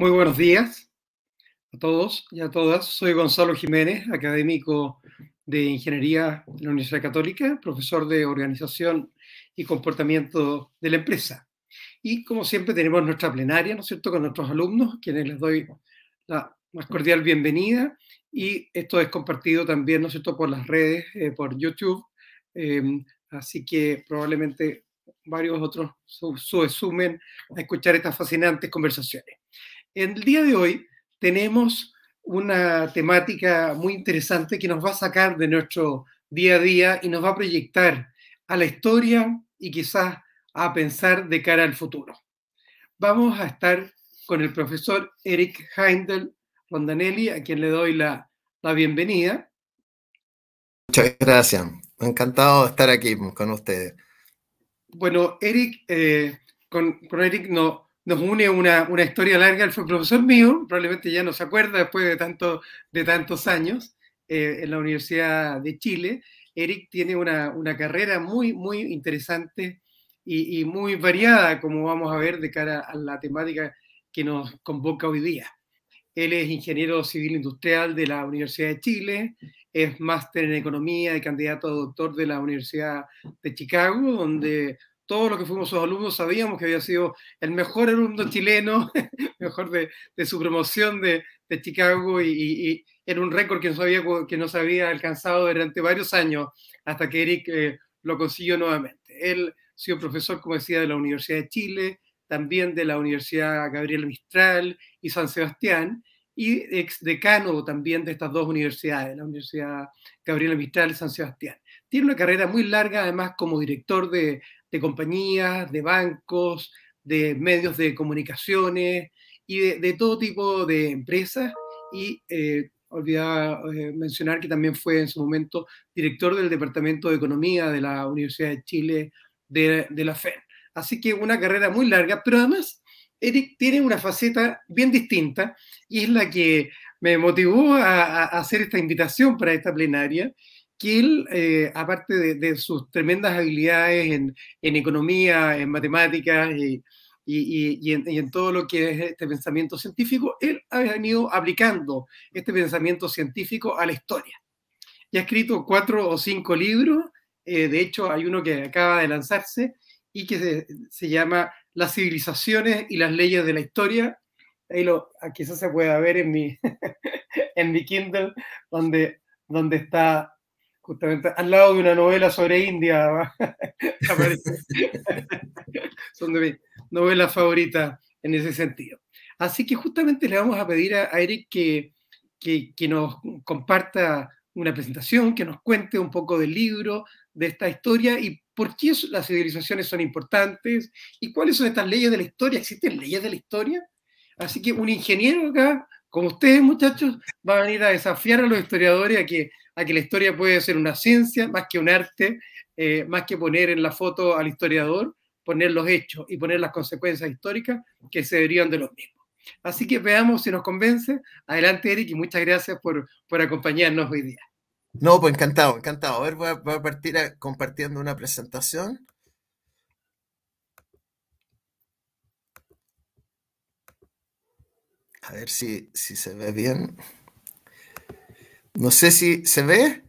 Muy buenos días a todos y a todas. Soy Gonzalo Jiménez, académico de Ingeniería de la Universidad Católica, profesor de Organización y Comportamiento de la Empresa. Y como siempre tenemos nuestra plenaria, ¿no es cierto?, con nuestros alumnos, quienes les doy la más cordial bienvenida. Y esto es compartido también, ¿no es cierto?, por las redes, eh, por YouTube. Em, así que probablemente varios otros se sumen a escuchar estas fascinantes conversaciones. En el día de hoy tenemos una temática muy interesante que nos va a sacar de nuestro día a día y nos va a proyectar a la historia y quizás a pensar de cara al futuro. Vamos a estar con el profesor Eric Heindel Rondanelli, a quien le doy la, bienvenida. Muchas gracias. Encantado de estar aquí con ustedes. Bueno, Eric, eh, con, Eric no, nos une una, una, historia larga. Él fue profesor mío, probablemente ya no se acuerda después de, tanto, de tantos años eh, en la Universidad de Chile. Eric tiene una, una carrera muy, muy interesante y, y, muy variada, como vamos a ver de cara a la temática que nos convoca hoy día. Él es ingeniero civil industrial de la Universidad de Chile, es máster en economía y candidato a doctor de la Universidad de Chicago, donde todos los que fuimos sus alumnos sabíamos que había sido el mejor alumno chileno, mejor de, su promoción de, Chicago y, era un récord que no, no se había alcanzado durante varios años hasta que Eric eh, lo consiguió nuevamente. Él ha sido profesor, como decía, de la Universidad de Chile, también de la Universidad Gabriel Mistral y San Sebastián, y ex decano también de estas dos universidades, la Universidad Gabriel Mistral y San Sebastián. Tiene una carrera muy larga, además, como director de de compañías, de bancos, de medios de comunicaciones y de, todo tipo de empresas. Y eh, olvidaba eh, mencionar que también fue en su momento director del Departamento de Economía de la Universidad de Chile de, la FED. Así que una carrera muy larga, pero además Eric tiene una faceta bien distinta y es la que me motivó a hacer esta invitación para esta plenaria que eh, aparte de, sus tremendas habilidades en, economía, en matemáticas y, en, todo lo que es este pensamiento científico, él ha venido aplicando este pensamiento científico a la historia. Y ha escrito cuatro o cinco libros, eh, de hecho hay uno que acaba de lanzarse y que se, llama Las civilizaciones y las leyes de la historia. Ahí lo, ah, quizás se pueda ver en mi, en mi Kindle, donde, donde está justamente al lado de una novela sobre India. Son de mis novelas favoritas en ese sentido. Así que justamente le vamos a pedir a, Eric que, que, que, nos comparta una presentación, que nos cuente un poco del libro, de esta historia y por qué las civilizaciones son importantes y cuáles son estas leyes de la historia. ¿Existen leyes de la historia? Así que un ingeniero acá, como ustedes muchachos, va a venir a desafiar a los historiadores a que que la historia puede ser una ciencia más que un arte, eh, más que poner en la foto al historiador, poner los hechos y poner las consecuencias históricas que se derivan de los mismos. Así que veamos si nos convence. Adelante, Eric, y muchas gracias por, acompañarnos hoy día. No, pues encantado, encantado. A ver, voy a, partir compartiendo una presentación. A ver si se ve bien. No sé si se ve.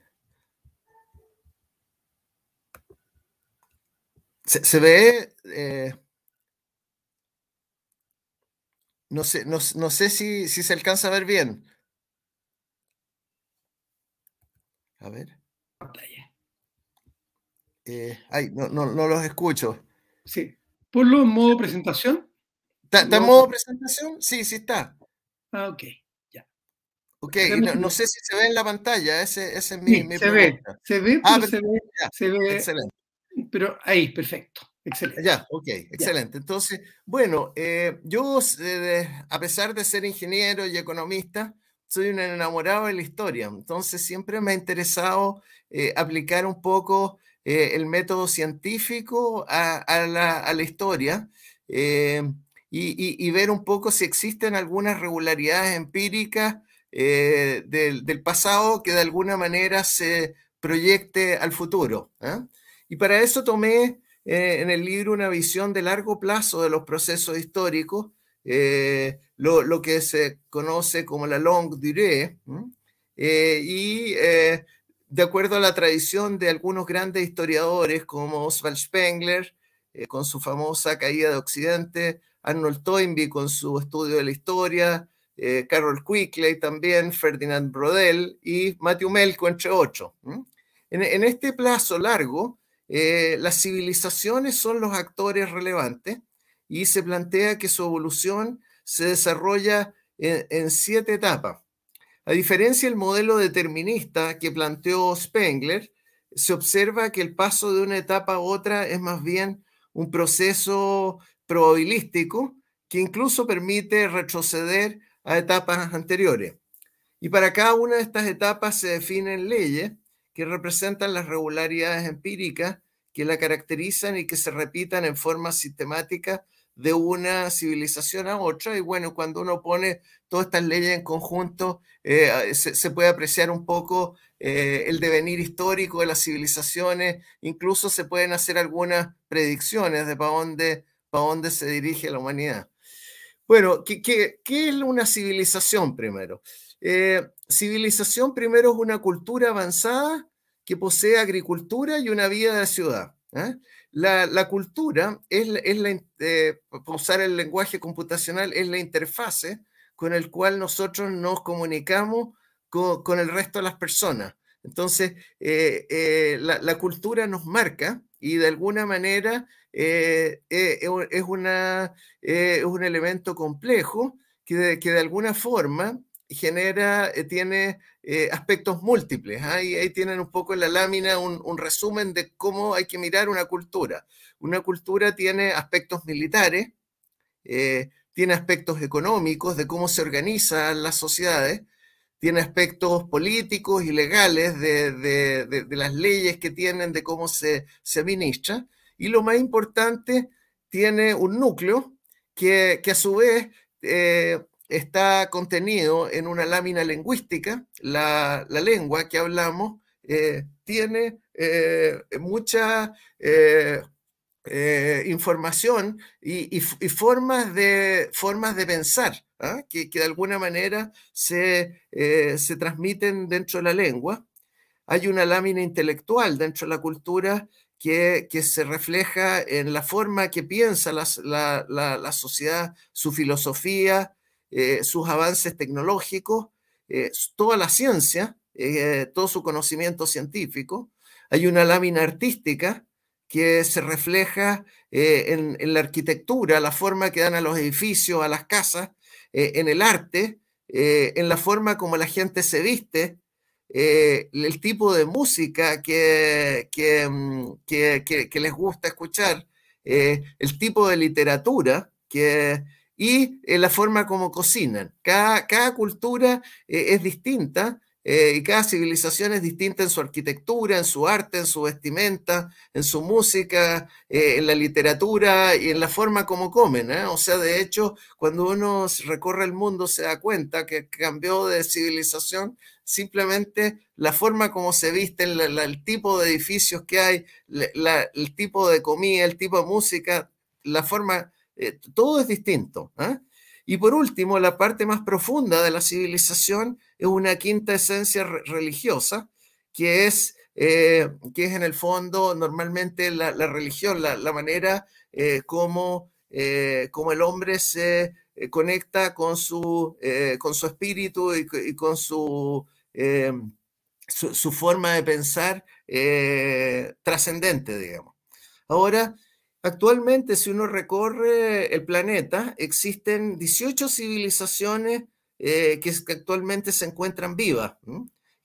Se, ve. Eh, no sé, no, no sé si, se alcanza a ver bien. A ver. Eh, ay, no, no, no, los escucho. Sí. Ponlo en modo presentación. ¿Está, está en modo presentación? Sí, sí está. Ah, ok. Ok, no, sé si se ve en la pantalla, ese, es mi, se Ve, se ve, ah, se, ve, Excelente. Pero ahí, perfecto. Excelente. Ya, ok, excelente. Entonces, bueno, eh, yo, a pesar de ser ingeniero y economista, soy un enamorado de la historia, entonces siempre me ha interesado eh, aplicar un poco eh, el método científico a, la, historia. y, ver un poco si existen algunas regularidades empíricas eh, del, pasado que de alguna manera se proyecte al futuro. ¿ah? Y para eso tomé eh, en el libro una visión de largo plazo de los procesos históricos, eh, lo, que se conoce como la long durée, y de acuerdo a la tradición de algunos grandes historiadores como Oswald Spengler, con su famosa Caída de Occidente, Arnold Toynbee con su estudio de la historia, eh, Carol Quickley también, Ferdinand Brodel y Matthew Melco, entre ocho. En, este plazo largo, eh, las civilizaciones son los actores relevantes y se plantea que su evolución se desarrolla en siete etapas. A diferencia del modelo determinista que planteó Spengler, se observa que el paso de una etapa a otra es más bien un proceso probabilístico que incluso permite retroceder a etapas anteriores. Y para cada una de estas etapas se definen leyes que representan las regularidades empíricas que la caracterizan y que se repitan en forma sistemática de una civilización a otra. Y bueno, cuando uno pone todas estas leyes en conjunto, eh, se, puede apreciar un poco eh, el devenir histórico de las civilizaciones, incluso se pueden hacer algunas predicciones de para dónde, para dónde se dirige la humanidad. Bueno, ¿qué, es una civilización primero? Eh, civilización primero es una cultura avanzada que posee agricultura y una vida de ciudad. ¿eh? La, cultura es, eh, usar el lenguaje computacional, es la interfase con el cual nosotros nos comunicamos con, el resto de las personas. Entonces, la, cultura nos marca y de alguna manera eh, eh, eh, es, un elemento complejo que de, alguna forma genera, tiene aspectos múltiples. Ahí, ahí, tienen un poco en la lámina un, resumen de cómo hay que mirar una cultura. Una cultura tiene aspectos militares, tiene aspectos económicos de cómo se organizan las sociedades, tiene aspectos políticos y legales de, las leyes que tienen, de cómo se administra, y lo más importante, tiene un núcleo que, a su vez eh, está contenido en una lámina lingüística, la, lengua que hablamos eh, tiene eh, mucha información y, formas, de, formas de pensar ¿ah? que, de alguna manera se, se transmiten dentro de la lengua. Hay una lámina intelectual dentro de la cultura que, se refleja en la forma que piensa la, sociedad, su filosofía, eh, sus avances tecnológicos, eh, toda la ciencia, eh, todo su conocimiento científico. Hay una lámina artística que se refleja en, en, la arquitectura, la forma que dan a los edificios, a las casas, en el arte, en la forma como la gente se viste, eh, el tipo de música que, que, mm, les gusta escuchar, eh, el tipo de literatura y eh, la forma como cocinan. Cada, cada cultura es distinta. y cada civilización es distinta en su arquitectura, en su arte, en su vestimenta, en su música, en la literatura y en la forma como comen. O sea, de hecho, cuando uno recorre el mundo se da cuenta que cambió de civilización simplemente la forma como se visten, el tipo de edificios que hay, el tipo de comida, el tipo de música, la forma, eh, todo es distinto. ¿ah? Y por último, la parte más profunda de la civilización es una quinta esencia religiosa, que es, eh, que es en el fondo normalmente la, religión, la, manera eh, como el hombre se eh, conecta eh, con su, espíritu y, con eh, su, su, forma de pensar trascendente, digamos. Ahora, actualmente, si uno recorre el planeta, existen 18 civilizaciones que, actualmente se encuentran vivas.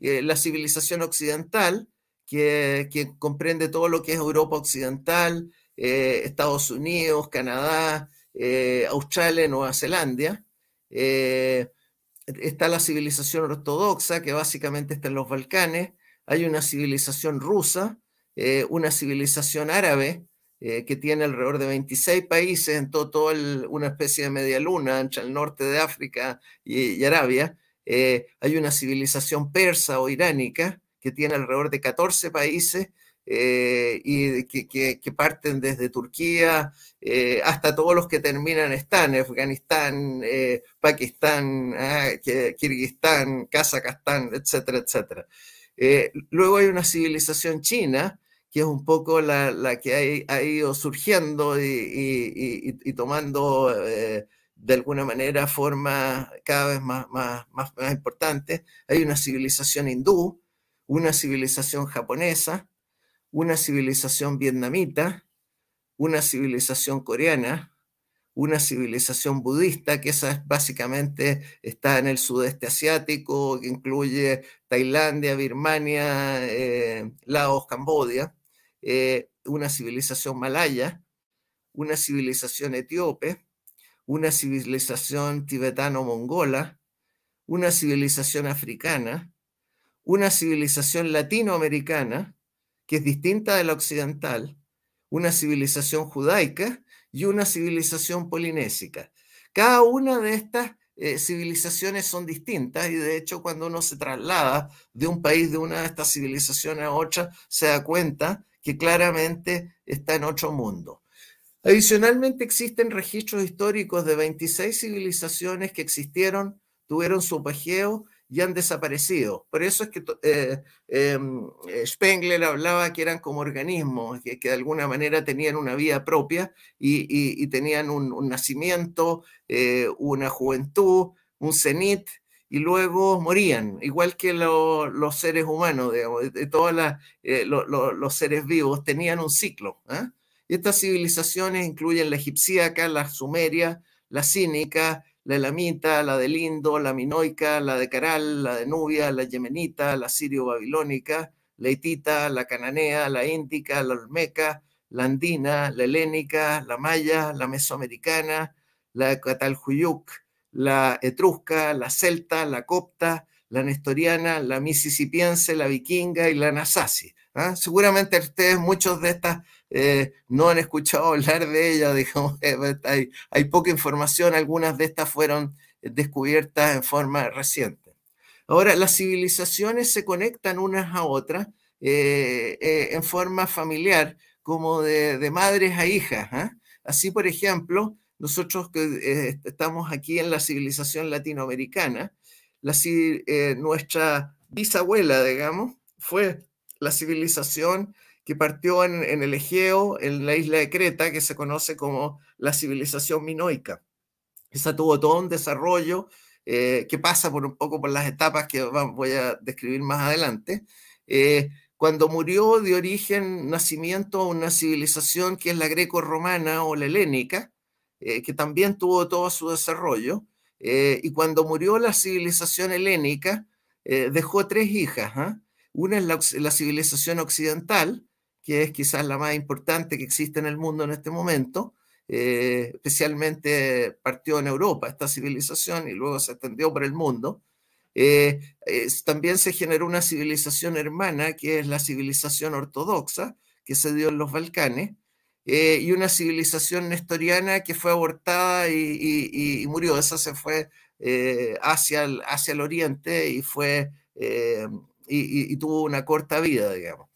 la civilización occidental, que, comprende todo lo que es Europa Occidental, Estados Unidos, Canadá, eh, Australia, Nueva Zelanda. Eh, está la civilización ortodoxa, que básicamente está en los Balcanes. Hay una civilización rusa, eh, una civilización árabe, que tiene alrededor de 26 países en todo, una especie de media luna entre el norte de África y, y Arabia. hay una civilización persa o iránica que tiene alrededor de 14 países eh, y que, parten desde Turquía eh, hasta todos los que terminan están, Afganistán, eh, Pakistán, ah, Kirguistán, Kazajstán, etcétera, etcétera. luego hay una civilización china que es un poco la, que ha, ido surgiendo y, tomando de alguna manera forma cada vez más, más importante. Hay una civilización hindú, una civilización japonesa, una civilización vietnamita, una civilización coreana, una civilización budista, que esa es básicamente está en el sudeste asiático, que incluye Tailandia, Birmania, eh, Laos, Cambodia, eh, una civilización malaya, una civilización etíope, una civilización tibetano-mongola, una civilización africana, una civilización latinoamericana, que es distinta de la occidental, una civilización judaica y una civilización polinésica. Cada una de estas eh, civilizaciones son distintas y de hecho cuando uno se traslada de un país de una de estas civilizaciones a otra, se da cuenta que claramente está en otro mundo. Adicionalmente existen registros históricos de 26 civilizaciones que existieron, tuvieron su pajeo y han desaparecido. Por eso es que eh, em, eh, Spengler hablaba que eran como organismos, que, de alguna manera tenían una vida propia y, tenían un, nacimiento, eh, una juventud, un cenit, y luego morían, igual que los seres humanos, de todos los seres vivos tenían un ciclo. ¿ah? Y estas civilizaciones incluyen la egipciaca, la sumeria, la cínica, la elamita, la del lindo, la minoica, la de Caral, la de Nubia, la yemenita, la sirio-babilónica, la hitita, la cananea, la índica, la olmeca, la andina, la helénica, la maya, la mesoamericana, la catalhuyuc, la etrusca, la celta, la copta, la nestoriana, la misisipiense, la vikinga y la nasasi. ¿ah? Seguramente ustedes muchos de estas eh, no han escuchado hablar de ella, digamos, eh, pues, hay, poca información, algunas de estas fueron descubiertas en forma reciente. Ahora, las civilizaciones se conectan unas a otras eh, en forma familiar, como de, madres a hijas. ¿ah? Así, por ejemplo, nosotros que estamos aquí en la civilización latinoamericana, nuestra bisabuela, digamos, fue la civilización que partió en, el Egeo, en la isla de Creta, que se conoce como la civilización minoica. Esa tuvo todo un desarrollo eh, que pasa por un poco por las etapas que voy a describir más adelante. Eh, cuando murió de origen nacimiento a una civilización que es la greco-romana o la helénica, eh, que también tuvo todo su desarrollo, y cuando murió la civilización helénica, dejó tres hijas. ¿ah? Una es la civilización occidental, que es quizás la más importante que existe en el mundo en este momento. Eh, especialmente partió en Europa esta civilización y luego se extendió por el mundo. Eh, también se generó una civilización hermana, que es la civilización ortodoxa, que se dio en los Balcanes, eh, y una civilización nestoriana que fue abortada y, murió. Esa se fue hacia, el, hacia el oriente y, fue, y tuvo una corta vida, digamos.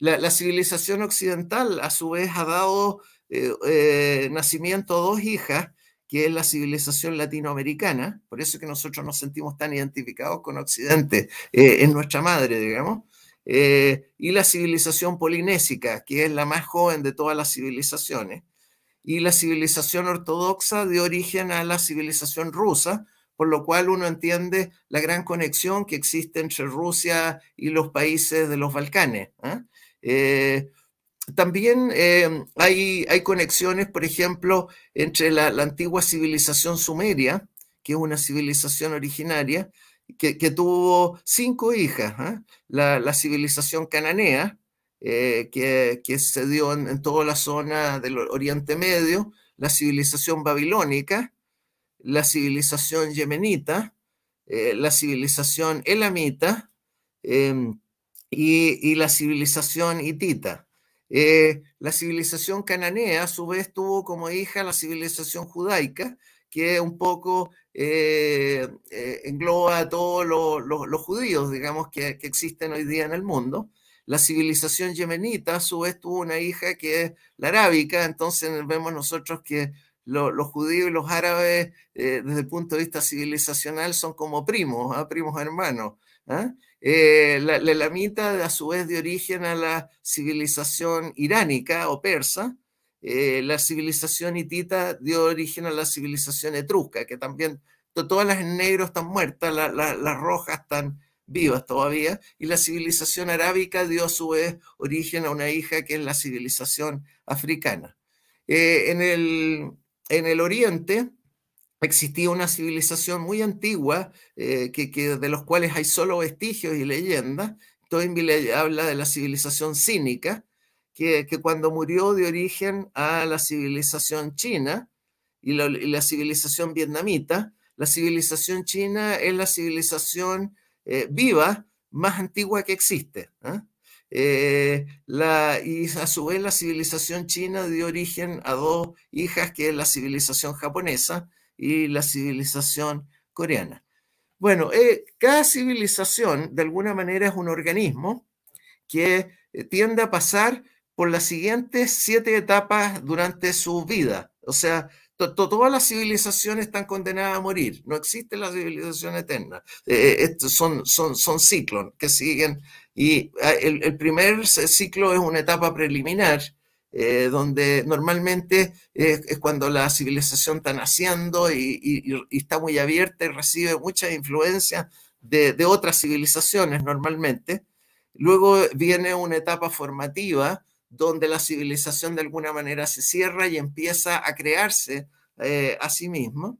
La, civilización occidental, a su vez, ha dado eh, eh, nacimiento a dos hijas, que es la civilización latinoamericana, por eso que nosotros nos sentimos tan identificados con Occidente, es eh, nuestra madre, digamos, y la civilización polinésica, que es la más joven de todas las civilizaciones, y la civilización ortodoxa dio origen a la civilización rusa, por lo cual uno entiende la gran conexión que existe entre Rusia y los países de los Balcanes. ¿ah? Eh, también eh, hay, hay, conexiones, por ejemplo, entre la, antigua civilización sumeria, que es una civilización originaria, que, tuvo cinco hijas, ¿eh? la, civilización cananea, que, se dio en, en, toda la zona del Oriente Medio, la civilización babilónica, la civilización yemenita, la civilización elamita, em, y, la civilización hitita. Eh, la civilización cananea, a su vez, tuvo como hija la civilización judaica, que un poco eh, eh, engloba a todos los, judíos, digamos, que, existen hoy día en el mundo. La civilización yemenita, a su vez, tuvo una hija que es la arábica, entonces vemos nosotros que los judíos y los árabes, desde el punto de vista civilizacional, son como primos, ¿ah? primos hermanos. ¿ah? Eh, la, la, elamita, a su vez, dio origen a la civilización iránica o persa. Eh, la civilización hitita dio origen a la civilización etrusca, que también todas las negras están muertas, las rojas están vivas todavía, y la civilización arábica dio a su vez origen a una hija que es la civilización africana. Eh, en el oriente, existía una civilización muy antigua, eh, que, de los cuales hay solo vestigios y leyendas. Toynbee habla de la civilización cínica, que, cuando murió dio origen a la civilización china y la, civilización vietnamita. La civilización china es la civilización eh, viva más antigua que existe. ¿ah? Eh, y a su vez la civilización china dio origen a dos hijas que es la civilización japonesa y la civilización coreana. Bueno, eh, cada civilización de alguna manera es un organismo que eh, tiende a pasar por las siguientes siete etapas durante su vida. O sea, todas las civilizaciones están condenadas a morir. No existe la civilización eterna. Eh, son, son, son ciclos que siguen. Y ah, el primer ciclo es una etapa preliminar eh, donde normalmente es, cuando la civilización está naciendo y, está muy abierta y recibe mucha influencia de, otras civilizaciones normalmente. Luego viene una etapa formativa donde la civilización de alguna manera se cierra y empieza a crearse eh, a sí misma.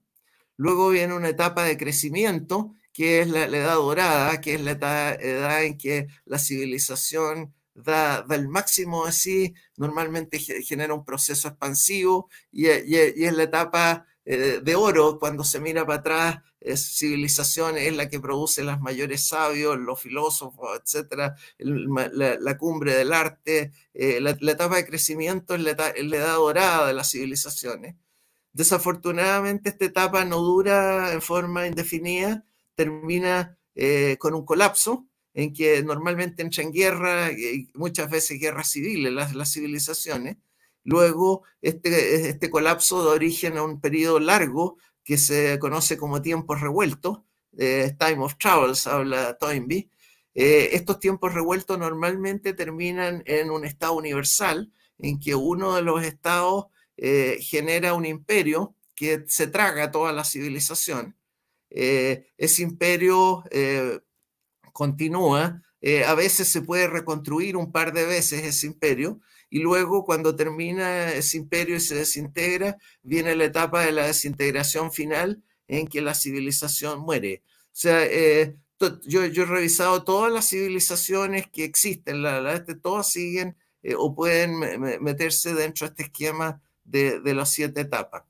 Luego viene una etapa de crecimiento, que es la, edad dorada, que es la edad en que la civilización da, el máximo de sí, normalmente genera un proceso expansivo y, e, e, es la etapa eh, de oro cuando se mira para atrás, es civilización es la que produce las mayores sabios, los filósofos, etcétera, la, cumbre del arte, eh, la, etapa de crecimiento es la, edad dorada de las civilizaciones. Desafortunadamente esta etapa no dura en forma indefinida, termina eh, con un colapso en que normalmente guerra y eh, muchas veces guerras civiles, las, las civilizaciones. Luego, este, este colapso da origen a un periodo largo que se conoce como tiempos revueltos, eh, Time of Travels, habla Toynbee. Eh, estos tiempos revueltos normalmente terminan en un estado universal, en que uno de los estados genera un imperio que se traga toda la civilización. ese imperio continúa, eh, a veces se puede reconstruir un par de veces ese imperio y luego cuando termina ese imperio y se desintegra, viene la etapa de la desintegración final en que la civilización muere. O sea, eh, yo, he revisado todas las civilizaciones que existen, la, todas siguen eh, o pueden meterse dentro de este esquema de, las siete etapas.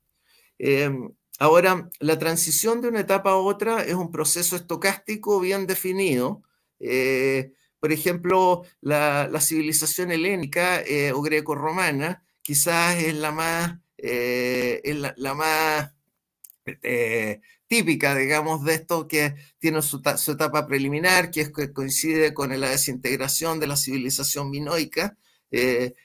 Em, Ahora, la transición de una etapa a otra es un proceso estocástico bien definido. Eh, por ejemplo, la, civilización helénica eh, o greco-romana quizás es la más, eh, típica, digamos, de esto que tiene su, etapa preliminar, que, coincide con la desintegración de la civilización minoica, que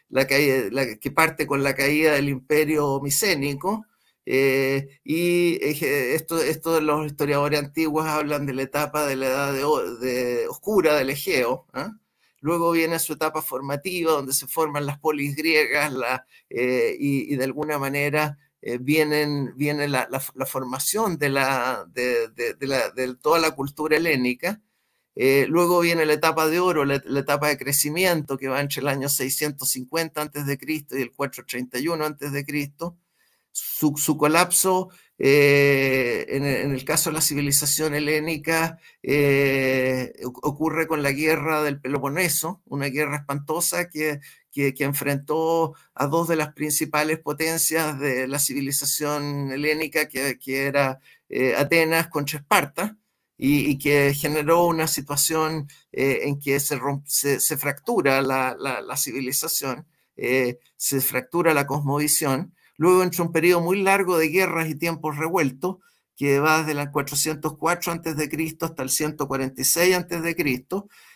parte con la caída del imperio micénico. Eh, y eh, esto, los historiadores antiguos hablan de la etapa de la edad de, oscura del Egeo. ¿ah? Luego viene su etapa formativa, donde se forman las polis griegas eh, y, de alguna manera vienen, viene la, formación de, la, de, toda la cultura helénica. luego viene la etapa de oro, la, la, etapa de crecimiento que va entre el año 650 a.C. y el 431 a.C su, colapso eh, e, en, el caso de la civilización helénica eh, ocurre con la guerra del Peloponeso, una guerra espantosa que, enfrentó a dos de las principales potencias de la civilización helénica, que, era eh, Atenas contra Esparta. Y, que generó una situación en que se, fractura la, la civilización, se fractura la cosmovisión, Luego entra un periodo muy largo de guerras y tiempos revueltos, que va desde el 404 a.C. hasta el 146 a.C.,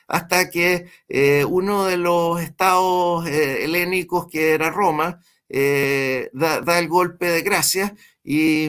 hasta que eh, uno de los estados eh, helénicos, que era Roma, eh, da, el golpe de gracia y,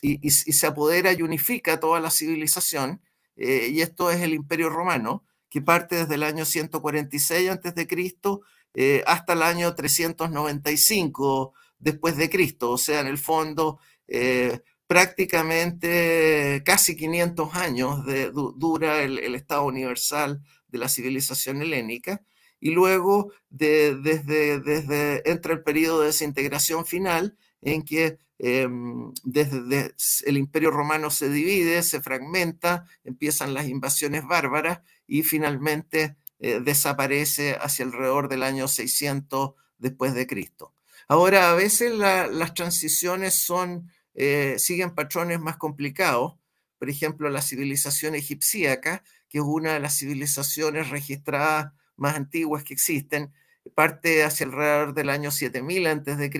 y, se apodera y unifica toda la civilización, y esto es el Imperio Romano, que parte desde el año 146 a.C. hasta el año 395 después de Cristo, o sea, en el fondo, eh, prácticamente casi 500 años de, dura el, estado universal de la civilización helénica, y luego desde, entra el periodo de desintegración final, en que em, desde, el imperio romano se divide, se fragmenta, empiezan las invasiones bárbaras y finalmente eh, desaparece hacia alrededor del año 600 después de Cristo. Ahora, a veces las transiciones eh, siguen patrones más complicados. Por ejemplo, la civilización egipciaca, que es una de las civilizaciones registradas más antiguas que existen, parte hacia alrededor del año 7000 a.C.,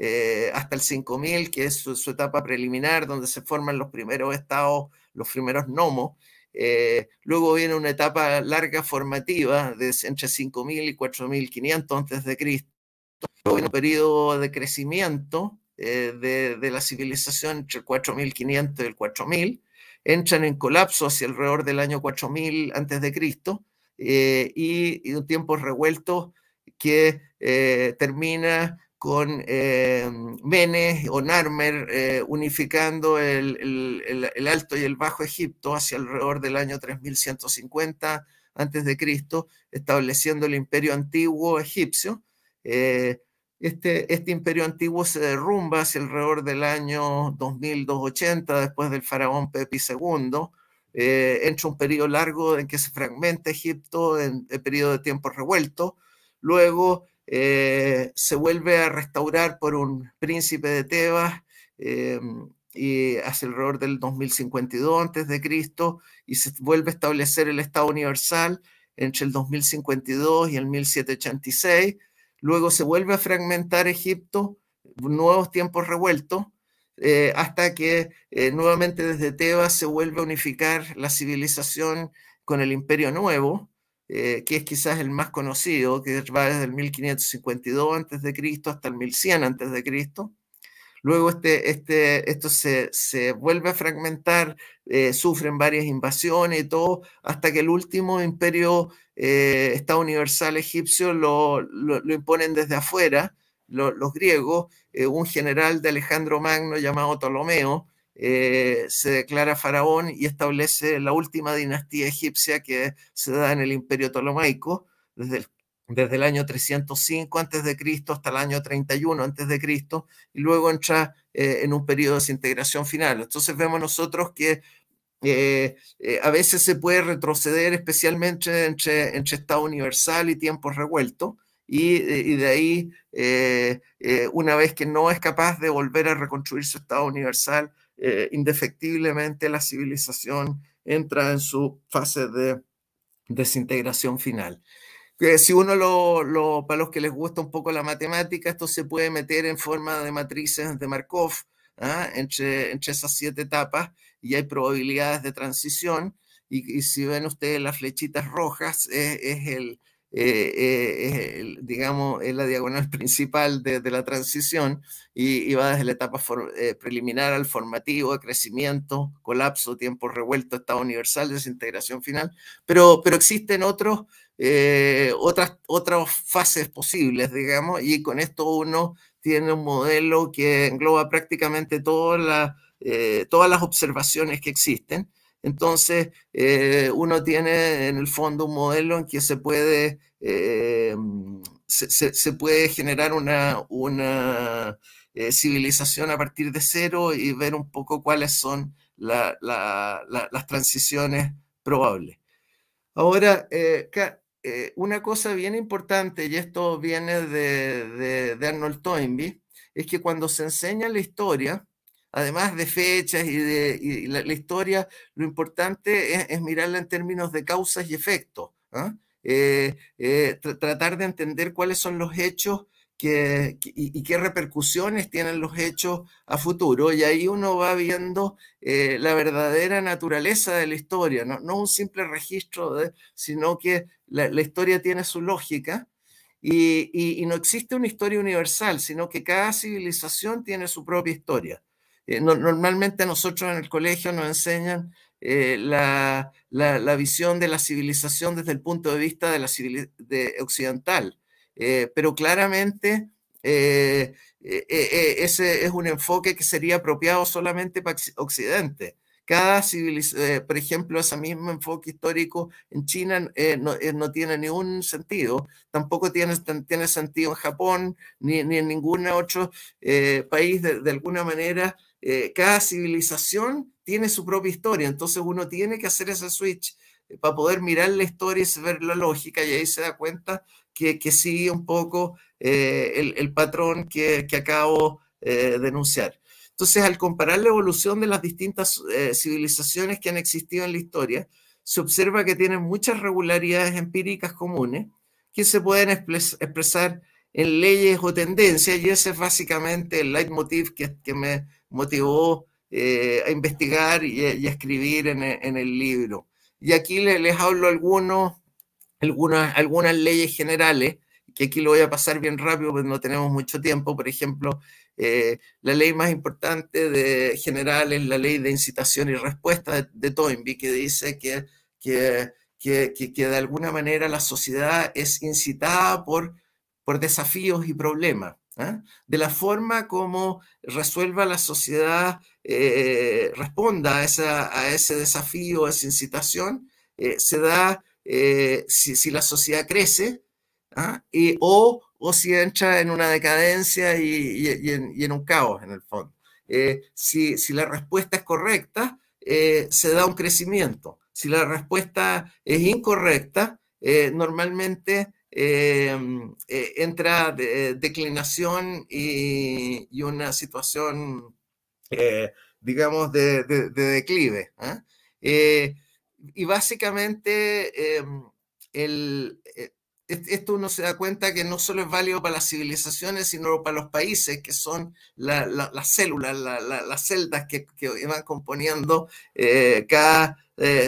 eh, hasta el 5000, que es su, etapa preliminar, donde se forman los primeros estados, los primeros nomos. Eh, luego viene una etapa larga formativa de entre 5000 y 4500 Cristo en un periodo de crecimiento eh, de, la civilización entre el 4500 y el 4000, entran en colapso hacia alrededor del año 4000 antes de Cristo eh, y, un tiempo revuelto que eh, termina con Menes o Narmer unificando el, Alto y el Bajo Egipto hacia alrededor del año 3150 antes de Cristo, estableciendo el imperio antiguo egipcio eh, este, este, imperio antiguo se derrumba hacia alrededor del año 2280, después del faraón Pepi II. Eh, entra un periodo largo en que se fragmenta Egipto en, el periodo de tiempo revuelto, Luego eh, se vuelve a restaurar por un príncipe de Tebas eh, y hacia alrededor del 2052 antes de Cristo y se vuelve a establecer el Estado universal entre el 2052 y el 1786 luego se vuelve a fragmentar Egipto, nuevos tiempos revueltos, eh, hasta que eh, nuevamente desde Tebas se vuelve a unificar la civilización con el Imperio Nuevo, eh, que es quizás el más conocido, que va desde el 1552 a.C. hasta el 1100 a.C., luego este, este, esto se, se vuelve a fragmentar, eh, sufren varias invasiones y todo, hasta que el último imperio, eh, Estado Universal egipcio, lo, lo, imponen desde afuera, los griegos, eh, un general de Alejandro Magno llamado Ptolomeo, se declara faraón y establece la última dinastía egipcia que se da en el imperio ptolomaico, desde el desde el año 305 antes de Cristo hasta el año 31 antes de Cristo y luego entra eh, en un periodo de desintegración final. Entonces vemos nosotros que eh, eh, a veces se puede retroceder especialmente entre, entre estado universal y tiempos revuelto, y, de ahí una vez que no es capaz de volver a reconstruir su estado universal indefectiblemente la civilización entra en su fase de desintegración final si uno lo, para los que les gusta un poco la matemática, esto se puede meter en forma de matrices de Markov ¿ah? entre, esas siete etapas y hay probabilidades de transición. Y, si ven ustedes las flechitas rojas, es el, eh, eh, digamos, es la diagonal principal de, la transición y, va desde la etapa eh, preliminar al formativo, de crecimiento, colapso, tiempo revuelto, estado universal, desintegración final, pero, pero existen otros, otras, otras fases posibles, digamos, y con esto uno tiene un modelo que engloba prácticamente todas las, todas las observaciones que existen entonces, eh, uno tiene en el fondo un modelo en que se puede, eh, se, puede generar una, eh, civilización a partir de cero y ver un poco cuáles son las transiciones probables. Ahora, una cosa bien importante, y esto viene de, de Arnold Toynbee, es que cuando se enseña la historia, además de fechas y de la, historia, lo importante es, mirarla en términos de causas y efectos. ¿ah? Eh, eh, tratar de entender cuáles son los hechos y, qué repercusiones tienen los hechos a futuro. Y ahí uno va viendo eh, la verdadera naturaleza de la historia, no, un simple registro, sino que la, historia tiene su lógica. y no existe una historia universal, sino que cada civilización tiene su propia historia. Eh, normalmente a nosotros en el colegio nos enseñan eh, la, visión de la civilización desde el punto de vista de la occidental, eh, pero claramente ese es un enfoque que sería apropiado solamente para Occidente. Cada civilización, por ejemplo, ese mismo enfoque histórico en China no, tiene ningún sentido, tampoco tiene, tiene sentido en Japón ni, en ningún otro país de alguna manera. Eh, cada civilización tiene su propia historia, entonces uno tiene que hacer ese switch eh, para poder mirar la historia y ver la lógica, y ahí se da cuenta que, que sigue un poco eh, el, el, patrón que, que acabo de denunciar. Entonces, al comparar la evolución de las distintas civilizaciones que han existido en la historia, se observa que tienen muchas regularidades empíricas comunes que se pueden expresar en leyes o tendencias, y ese es básicamente el leitmotiv que, que me motivó eh, a investigar y, a escribir e, en, el libro. Y aquí les, hablo algunos, algunas, algunas leyes generales, que aquí lo voy a pasar bien rápido porque no tenemos mucho tiempo. Por ejemplo, eh, la ley más importante de general es la ley de incitación y respuesta de, de que dice que, que, que, de alguna manera la sociedad es incitada por, por desafíos y problemas. ¿ah? de la forma como resuelva la sociedad, eh, responda a, ese desafío, a esa incitación, eh, se da eh, si, la sociedad crece ¿ah? o, si entra en una decadencia y, en, un caos en el fondo. Si, la respuesta es correcta, se da un crecimiento. Si la respuesta es incorrecta, normalmente Em, eh, entra de, declinación y, una situación, eh, digamos, de, declive. ¿ah? Eh, y básicamente, em, esto uno se da cuenta que no solo es válido para las civilizaciones, sino para los países, que son las células, las celdas que, que van componiendo cada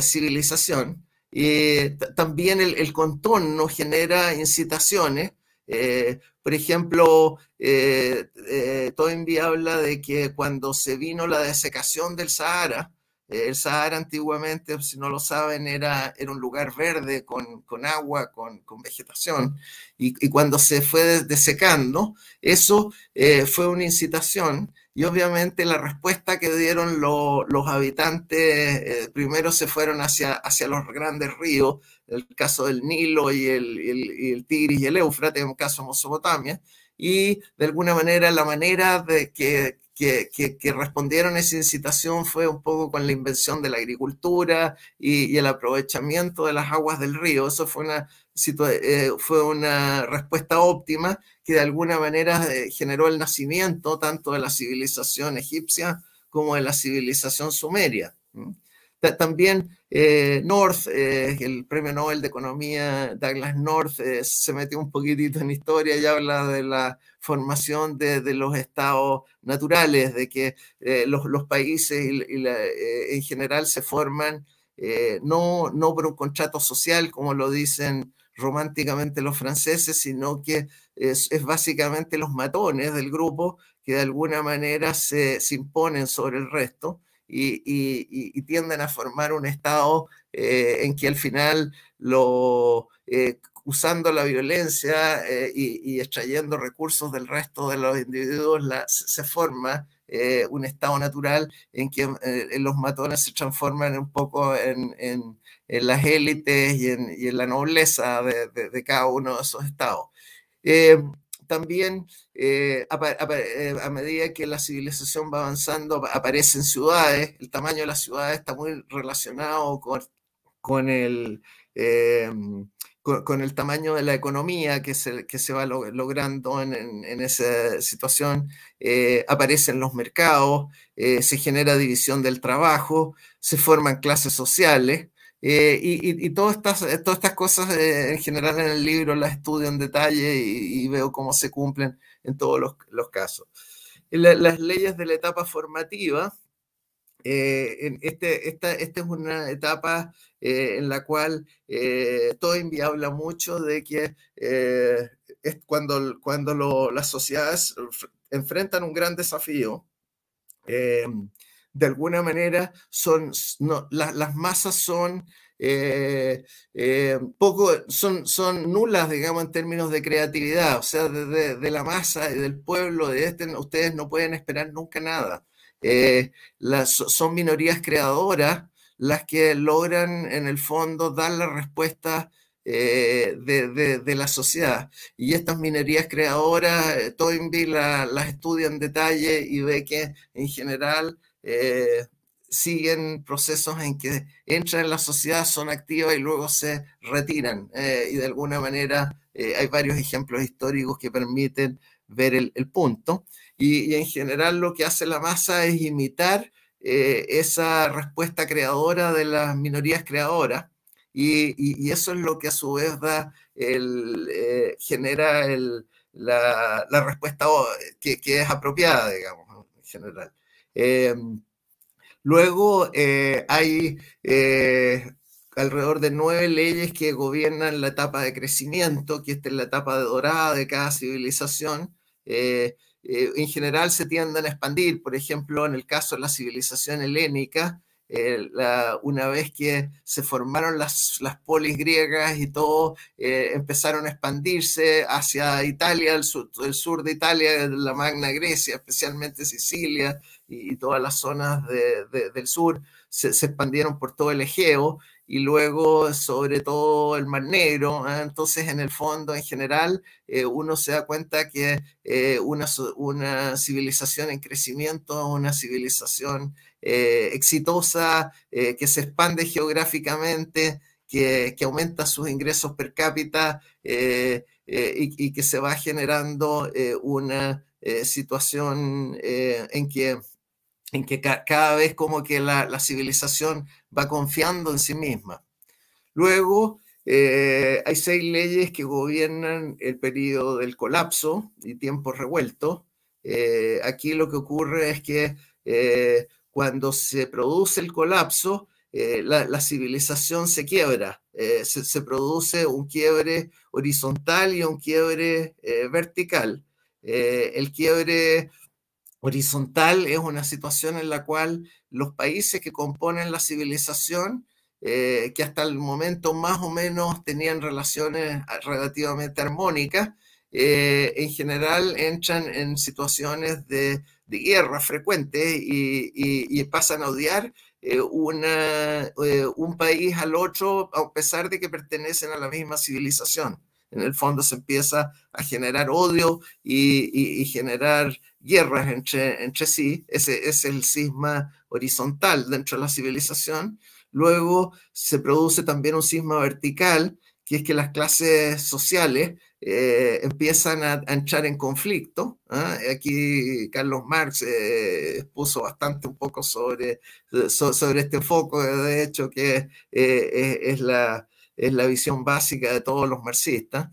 civilización y eh, también el, el, contorno genera incitaciones. Eh, por ejemplo, eh, eh, Toynbee habla de que cuando se vino la desecación del Sahara, el Sahara antiguamente, si no lo saben, era, era un lugar verde con, agua, con, vegetación. Y, cuando se fue desecando, eso eh, fue una incitación. Y obviamente la respuesta que dieron los habitantes, eh, primero se fueron hacia, hacia los grandes ríos, el caso del Nilo y el, y el Tigris y el Éufrates, en el caso de Mesopotamia, y de alguna manera la manera de que, que, respondieron a esa incitación fue un poco con la invención de la agricultura y, el aprovechamiento de las aguas del río. Eso fue una, eh, fue una respuesta óptima que de alguna manera eh, generó el nacimiento tanto de la civilización egipcia como de la civilización sumeria. También eh, North, el premio Nobel de Economía Douglas North, se metió un poquitito en historia y habla de la formación de, los estados naturales, de que eh, los, países eh, en general se forman eh, no, no por un contrato social, como lo dicen románticamente los franceses, sino que es, básicamente los matones del grupo que de alguna manera se, imponen sobre el resto. Y, tienden a formar un estado en que al final lo, usando la violencia eh, y, extrayendo recursos del resto de los individuos, se forma eh, un estado natural en que eh, los matones se transforman un poco en, las élites y en, la nobleza de, cada uno de esos estados. también a, medida que la civilización va avanzando aparecen ciudades, el tamaño de las ciudades está muy relacionado con, con el, con, el tamaño de la economía que se, que se va logrando en, esa situación, eh, aparecen los mercados, eh, se genera división del trabajo, se forman clases sociales. Eh, y, todas, estas, todas estas cosas en general en el libro las estudio en detalle y, veo cómo se cumplen en todos los, casos. las leyes de la etapa formativa eh, este, esta, es una etapa eh, en la cual eh, Toynbee habla mucho de que eh, cuando, las sociedades enfrentan un gran desafío, de alguna manera son, las masas son poco, son, nulas, digamos, en términos de creatividad. O sea, de, de la masa y del pueblo, de este, ustedes no pueden esperar nunca nada. Eh, las, son minorías creadoras las que logran en el fondo dar la respuesta eh, de, la sociedad. Y estas minorías creadoras, eh, Toynbee las estudia en detalle y ve que en general siguen procesos en que entran en la sociedad, son activas y luego se retiran. y de alguna manera hay varios ejemplos históricos que permiten ver el, el punto. Y, en general lo que hace la masa es imitar eh, esa respuesta creadora de las minorías creadoras. Y, eso es lo que a su vez da el, eh, genera la, respuesta que, es apropiada, digamos, en general. Eh, luego hay alrededor de nueve leyes que gobiernan la etapa de crecimiento, que esta es la etapa de dorada de cada civilización, eh, en general se tienden a expandir. Por ejemplo, en el caso de la civilización helénica, eh, una vez que se formaron las, polis griegas y todo, eh, empezaron a expandirse hacia Italia, el sur, de Italia, la Magna Grecia, especialmente Sicilia y, todas las zonas del sur, se, expandieron por todo el Egeo y luego sobre todo el Mar Negro. ¿ah? Entonces, en el fondo, en general, eh, uno se da cuenta que eh, una, una, civilización en crecimiento, una civilización eh, exitosa, que se expande geográficamente, que, que, aumenta sus ingresos per cápita y, que se va generando una situación en que en que cada vez como que la, civilización va confiando en sí misma. Luego, eh, hay seis leyes que gobiernan el periodo del colapso y tiempo revuelto. Eh, aquí lo que ocurre es que eh, cuando se produce el colapso, la, civilización se quiebra, se, se, produce un quiebre horizontal y un quiebre vertical. el quiebre Horizontal es una situación en la cual los países que componen la civilización, eh, que hasta el momento más o menos tenían relaciones ah, relativamente armónicas, eh, en general entran en situaciones de, guerra frecuente y, pasan a odiar eh, un país al otro, a pesar de que pertenecen a la misma civilización en el fondo se empieza a generar odio y, y, y generar guerras entre, entre sí, ese es el cisma horizontal dentro de la civilización. Luego se produce también un sisma vertical, que es que las clases sociales eh, empiezan a, anchar en conflicto. ¿ah? Aquí Carlos Marx eh, expuso bastante un poco sobre, sobre este foco, de hecho, que eh, la, es la visión básica de todos los marxistas.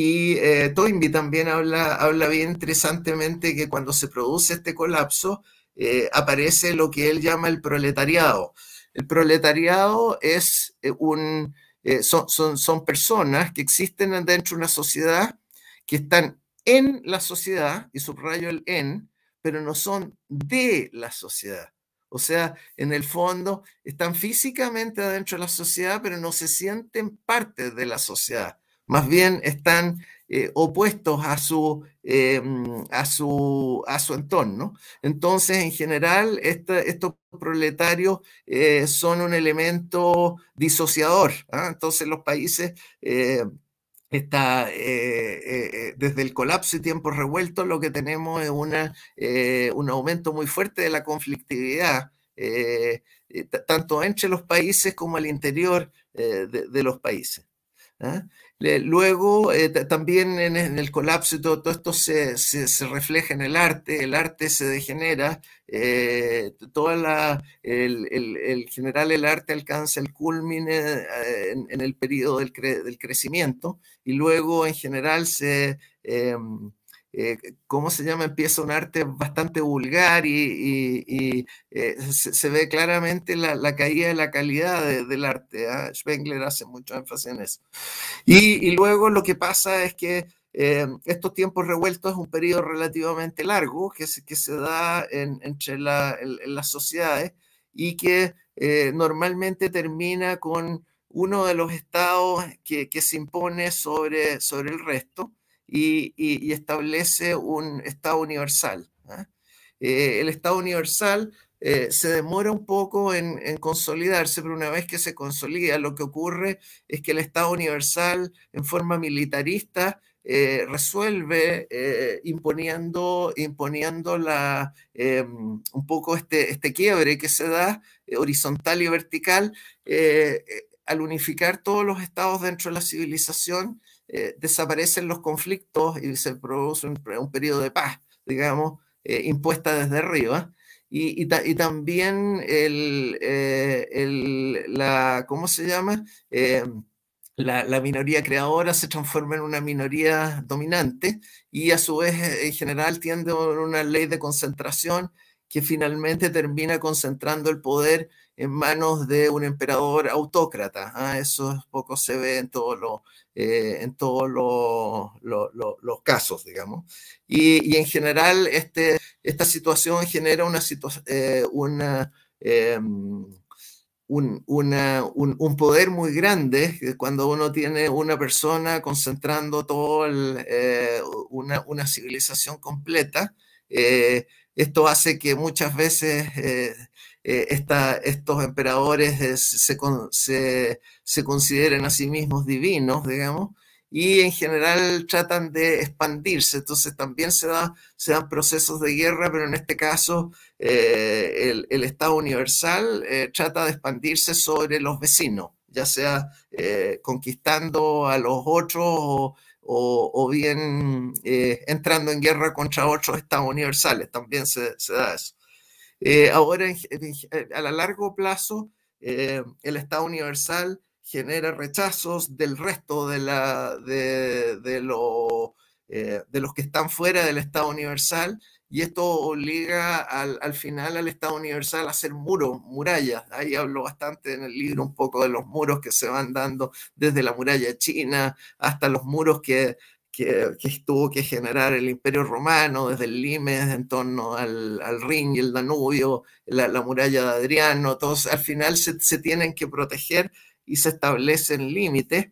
Y eh, también habla, habla bien interesantemente que cuando se produce este colapso eh, aparece lo que él llama el proletariado. El proletariado es eh, un, eh, son, son, son personas que existen dentro de una sociedad que están en la sociedad, y subrayo el en, pero no son de la sociedad. O sea, en el fondo están físicamente adentro de la sociedad, pero no se sienten parte de la sociedad más bien están eh, opuestos a su, eh, a, a su entorno. Entonces, en general, estos proletarios eh, son un elemento disociador. ¿ah? Entonces, los países... Está, desde el colapso y tiempos revueltos, lo que tenemos es una, un aumento muy fuerte de la conflictividad, tanto entre los países como al interior de, los países. ¿ah? Eh, luego, eh, también en, el colapso todo, esto se, se, refleja en el arte, el arte se degenera, eh, toda la, el, general el arte alcanza el culmine eh, en, el periodo del, del, crecimiento y luego en general se... Em, eh, ¿cómo se llama? Empieza un arte bastante vulgar y, eh, se, ve claramente la, caída de la calidad del arte. ¿ah? Spengler hace mucho énfasis en eso. Y, luego lo que pasa es que eh, estos tiempos revueltos es un periodo relativamente largo que se, que se da entre las sociedades y que normalmente termina con uno de los estados que, se impone sobre, sobre el resto y, establece un Estado universal. ¿ah? Eh, el Estado universal eh, se demora un poco en, consolidarse, pero una vez que se consolida, lo que ocurre es que el Estado universal, en forma militarista, eh, resuelve imponiendo, imponiendo la, un poco este, este quiebre que se da horizontal y vertical al unificar todos los estados dentro de la civilización eh, desaparecen los conflictos y se produce un, periodo de paz, digamos, eh, impuesta desde arriba. Y, y, también eh, el, la, ¿cómo se llama? La, minoría creadora se transforma en una minoría dominante y a su vez en general tiende una ley de concentración que finalmente termina concentrando el poder en manos de un emperador autócrata. Ah, eso poco se ve en todos los eh, en todos los, casos, digamos. Y, en general, este, esta situación genera una, eh, una, em, un, poder muy grande eh, cuando uno tiene una persona concentrando toda una, una, civilización completa. esto hace que muchas veces eh, estos emperadores eh, se, consideren a sí mismos divinos, digamos, y en general tratan de expandirse. Entonces también se, dan procesos de guerra, pero en este caso eh, el, Estado Universal trata de expandirse sobre los vecinos, ya sea conquistando a los otros o, bien entrando en guerra contra otros estados universales. También se da eso. Eh, ahora, eh, a largo plazo, eh, el Estado universal genera rechazos del resto de, los que están fuera del Estado universal y esto obliga al, al, final al Estado universal a hacer muros, murallas. Ahí hablo bastante en el libro un poco de los muros que se van dando desde la muralla china hasta los muros que que, tuvo que generar el Imperio Romano, desde el Limes en torno al, al Rin y el Danubio, la, muralla de Adriano, todos al final se, se tienen que proteger y se establecen límites,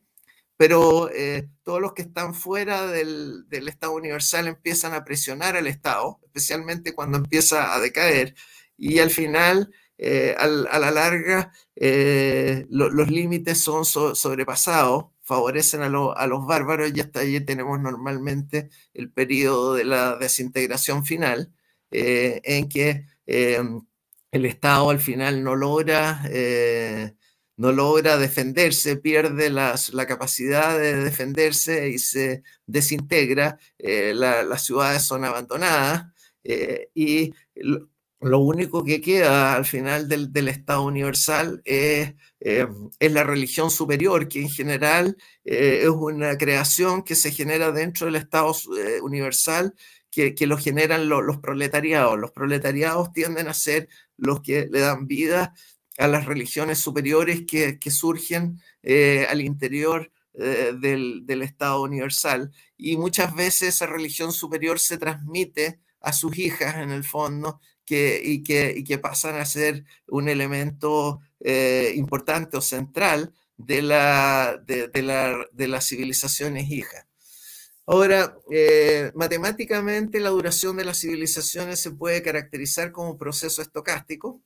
pero eh, todos los que están fuera del, del, Estado universal empiezan a presionar al Estado, especialmente cuando empieza a decaer, y al final... Eh, a la larga, eh, los límites son sobrepasados favorecen a, los bárbaros y hasta allí tenemos normalmente el periodo de la desintegración final, eh, en que eh, el Estado al final no logra, eh, no logra defenderse, pierde la capacidad de defenderse y se desintegra, las ciudades son abandonadas y lo único que queda al final del, Estado universal eh, es, la religión superior, que en general eh, es una creación que se genera dentro del Estado eh, universal, que, lo generan los proletariados. Los proletariados tienden a ser los que le dan vida a las religiones superiores que, surgen al interior del, del Estado universal. Y muchas veces esa religión superior se transmite a sus hijas en el fondo que, y, que, y que pasan a ser un elemento eh, importante o central de, la, de, la, de las civilizaciones hijas. Ahora, eh, matemáticamente la duración de las civilizaciones se puede caracterizar como un proceso estocástico.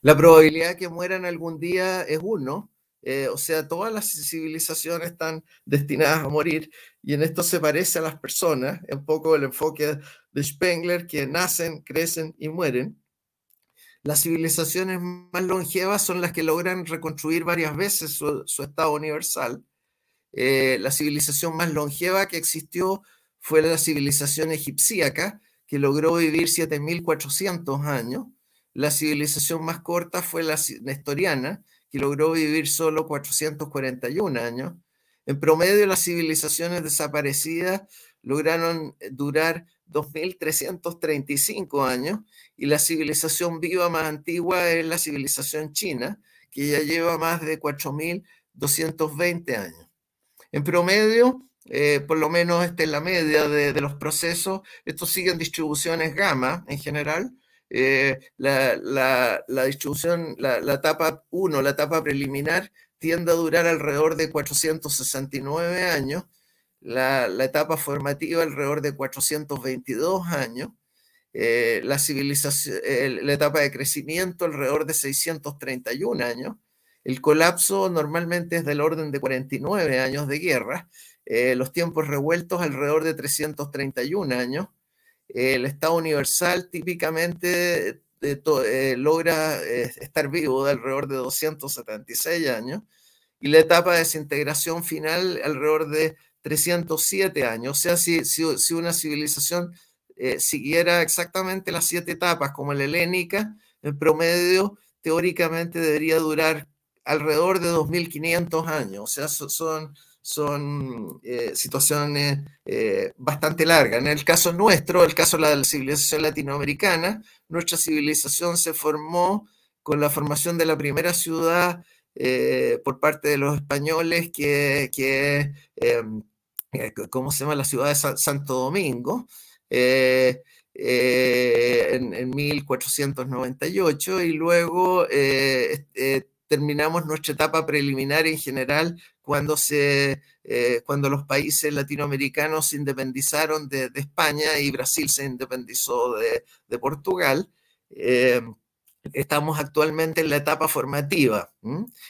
La probabilidad de que mueran algún día es uno, eh, o sea, todas las civilizaciones están destinadas a morir y en esto se parece a las personas, un poco el enfoque de Spengler que nacen, crecen y mueren. Las civilizaciones más longevas son las que logran reconstruir varias veces su, su estado universal. Eh, la civilización más longeva que existió fue la civilización egipciaca, que logró vivir 7.400 años. La civilización más corta fue la nestoriana, que logró vivir solo 441 años. En promedio, las civilizaciones desaparecidas lograron eh, durar 2.335 años y la civilización viva más antigua es la civilización china, que ya lleva más de 4.220 años. En promedio, eh, por lo menos esta es la media de, los procesos, estos siguen distribuciones gamma en general. Eh, la, distribución, la, la etapa 1, la etapa preliminar, tiende a durar alrededor de 469 años la, etapa formativa alrededor de 422 años, eh, la, civilización, la etapa de crecimiento alrededor de 631 años, el colapso normalmente es del orden de 49 años de guerra, eh, los tiempos revueltos alrededor de 331 años, eh, el Estado universal típicamente logra estar vivo de alrededor de 276 años y la etapa de desintegración final alrededor de 307 años. O sea, si, si, una civilización eh, siguiera exactamente las siete etapas como la helénica, en promedio teóricamente debería durar alrededor de 2.500 años. O sea, son, son eh, situaciones eh, bastante largas. En el caso nuestro, el caso de la civilización latinoamericana, nuestra civilización se formó con la formación de la primera ciudad por parte de los españoles que, que em, eh, ¿cómo se llama? La ciudad de Santo Domingo. Eh, eh, en, 1498 y luego terminamos nuestra etapa preliminar en general cuando, se, cuando los países latinoamericanos se independizaron de, España y Brasil se independizó de, de Portugal estamos actualmente en la etapa formativa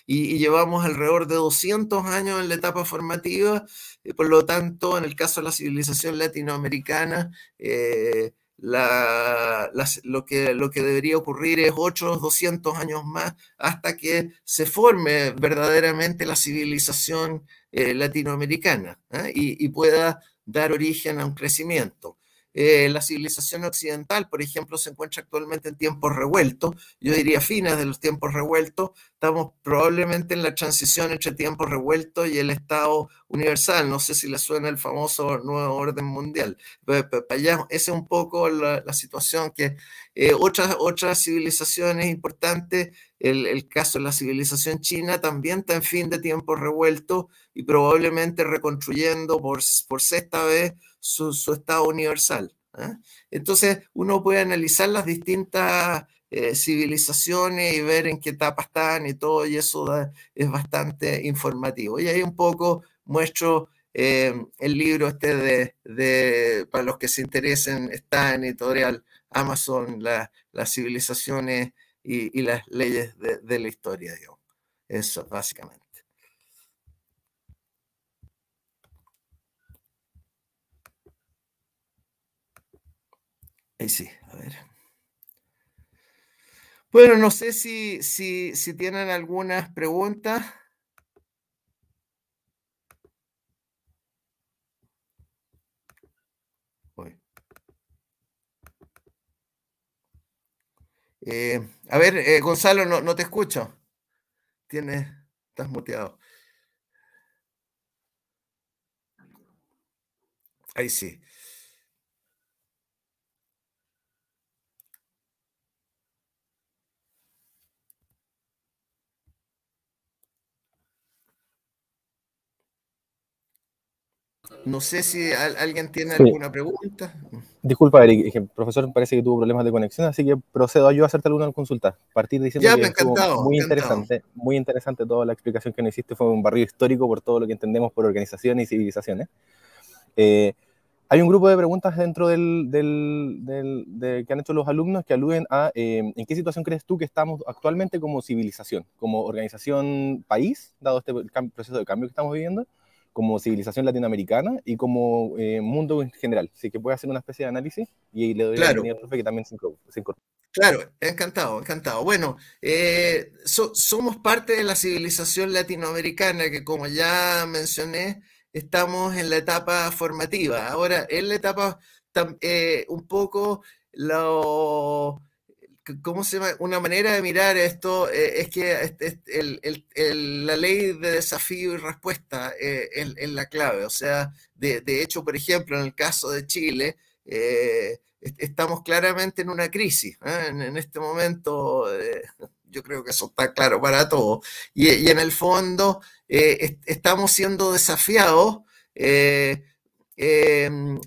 y, llevamos alrededor de 200 años en la etapa formativa, y eh, por lo tanto, en el caso de la civilización latinoamericana, eh, lo, que, debería ocurrir es otros 200 años más hasta que se forme verdaderamente la civilización eh, latinoamericana y pueda dar origen a un crecimiento. Eh, la civilización occidental, por ejemplo, se encuentra actualmente en tiempos revueltos, yo diría fines de los tiempos revueltos, estamos probablemente en la transición entre tiempos revueltos y el Estado universal, no sé si le suena el famoso nuevo orden mundial, esa es un poco la, situación que eh, otras, otras civilizaciones importantes el, caso de la civilización china también está en fin de tiempo revuelto y probablemente reconstruyendo por, por sexta vez su, estado universal. ¿eh? Entonces, uno puede analizar las distintas eh, civilizaciones y ver en qué etapa están y todo, y eso es bastante informativo. Y ahí un poco muestro eh, el libro este de, para los que se interesen, está en editorial Amazon, las civilizaciones y, las leyes de, la historia, digamos. Eso, básicamente. Ahí sí, a ver. Bueno, no sé si, si, si tienen algunas preguntas. Eh, a ver, eh, Gonzalo, no, no, te escucho. Tienes, estás muteado. Ahí sí. No sé si alguien tiene alguna pregunta. Disculpa, Eric, el profesor parece que tuvo problemas de conexión, así que procedo yo a hacerte alguna consulta. Partir diciendo ya, me pues, muy encantado. interesante, muy interesante toda la explicación que nos hiciste, fue un barrio histórico por todo lo que entendemos por organizaciones y civilizaciones. Eh, hay un grupo de preguntas dentro del, que han hecho los alumnos que aluden a eh, en qué situación crees tú que estamos actualmente como civilización, como organización país, dado este proceso de cambio que estamos viviendo, como civilización latinoamericana y como eh, mundo en general. Así que puede hacer una especie de análisis y le doy claro. la bienvenida profe que también se incorpora. Claro, encantado, encantado. Bueno, eh, somos parte de la civilización latinoamericana que como ya mencioné, estamos en la etapa formativa. Ahora, en la etapa, eh, un poco lo ¿cómo se Una manera de mirar esto eh, es que la ley de desafío y respuesta eh, es, la clave. O sea, de, hecho, por ejemplo, en el caso de Chile, eh, estamos claramente en una crisis. En, este momento, yo creo que eso está claro para todos. Y, en el fondo, estamos siendo desafiados. Eh, Em,